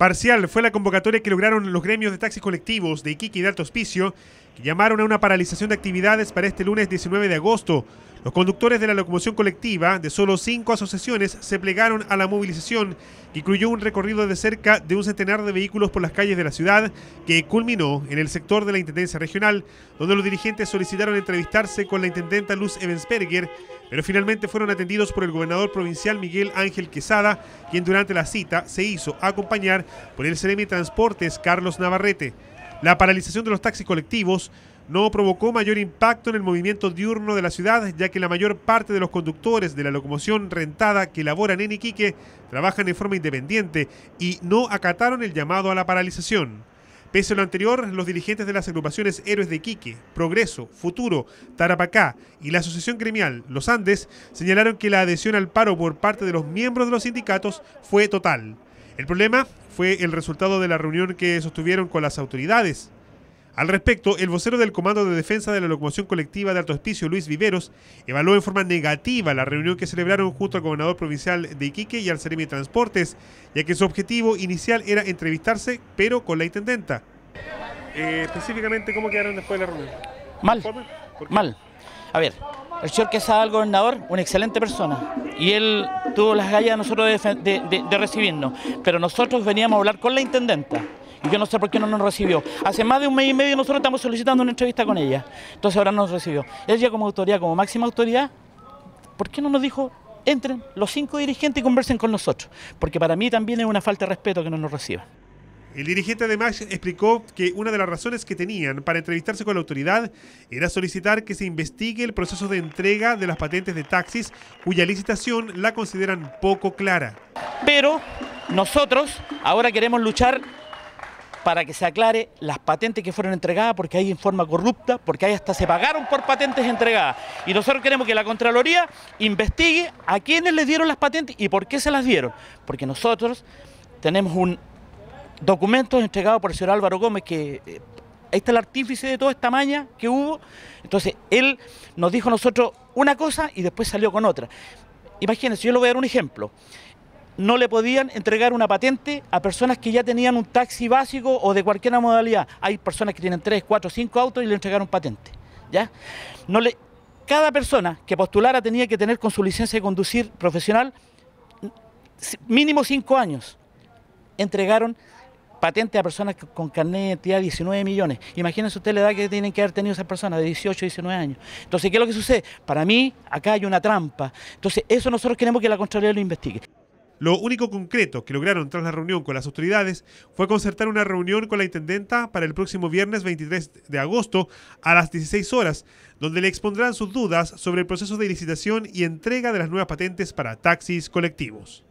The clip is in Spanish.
Parcial fue la convocatoria que lograron los gremios de taxis colectivos de Iquique y de Alto Hospicio llamaron a una paralización de actividades para este lunes 19 de agosto. Los conductores de la locomoción colectiva de solo cinco asociaciones se plegaron a la movilización, que incluyó un recorrido de cerca de un centenar de vehículos por las calles de la ciudad, que culminó en el sector de la Intendencia Regional, donde los dirigentes solicitaron entrevistarse con la Intendenta Luz Evensperger, pero finalmente fueron atendidos por el gobernador provincial Miguel Ángel Quesada, quien durante la cita se hizo acompañar por el Ceremi Transportes Carlos Navarrete. La paralización de los taxis colectivos no provocó mayor impacto en el movimiento diurno de la ciudad, ya que la mayor parte de los conductores de la locomoción rentada que laboran en Iquique trabajan de forma independiente y no acataron el llamado a la paralización. Pese a lo anterior, los dirigentes de las agrupaciones Héroes de Iquique, Progreso, Futuro, Tarapacá y la Asociación Gremial Los Andes señalaron que la adhesión al paro por parte de los miembros de los sindicatos fue total. El problema fue el resultado de la reunión que sostuvieron con las autoridades. Al respecto, el vocero del Comando de Defensa de la Locomoción Colectiva de Alto Hospicio, Luis Viveros, evaluó en forma negativa la reunión que celebraron junto al gobernador provincial de Iquique y al Ceremi Transportes, ya que su objetivo inicial era entrevistarse, pero con la intendenta. Eh, específicamente, ¿cómo quedaron después de la reunión? Mal. Mal. A ver, el señor que es al gobernador, una excelente persona y él tuvo las gallas nosotros de, recibirnos, pero nosotros veníamos a hablar con la intendenta yo no sé por qué no nos recibió. Hace más de un mes y medio nosotros estamos solicitando una entrevista con ella, entonces ahora no nos recibió. Ella como autoridad, como máxima autoridad, ¿por qué no nos dijo, entren los cinco dirigentes y conversen con nosotros? Porque para mí también es una falta de respeto que no nos reciban. El dirigente de MAX explicó que una de las razones que tenían para entrevistarse con la autoridad era solicitar que se investigue el proceso de entrega de las patentes de taxis cuya licitación la consideran poco clara. Pero nosotros ahora queremos luchar para que se aclare las patentes que fueron entregadas, porque hay en forma corrupta, porque ahí hasta se pagaron por patentes entregadas. Y nosotros queremos que la Contraloría investigue a quienes les dieron las patentes y por qué se las dieron. Porque nosotros tenemos un documentos entregados por el señor Álvaro Gómez, que eh, ahí está el artífice de toda esta maña que hubo. Entonces, él nos dijo a nosotros una cosa y después salió con otra. Imagínense, yo le voy a dar un ejemplo. No le podían entregar una patente a personas que ya tenían un taxi básico o de cualquier modalidad. Hay personas que tienen 3, 4, cinco autos y le entregaron patente. ¿ya? No le, cada persona que postulara tenía que tener con su licencia de conducir profesional mm, mínimo cinco años. Entregaron patente a personas con carnet de 19 millones. Imagínense usted la edad que tienen que haber tenido esas personas, de 18, 19 años. Entonces, ¿qué es lo que sucede? Para mí, acá hay una trampa. Entonces, eso nosotros queremos que la Contraloría lo investigue. Lo único concreto que lograron tras la reunión con las autoridades fue concertar una reunión con la intendenta para el próximo viernes 23 de agosto a las 16 horas, donde le expondrán sus dudas sobre el proceso de licitación y entrega de las nuevas patentes para taxis colectivos.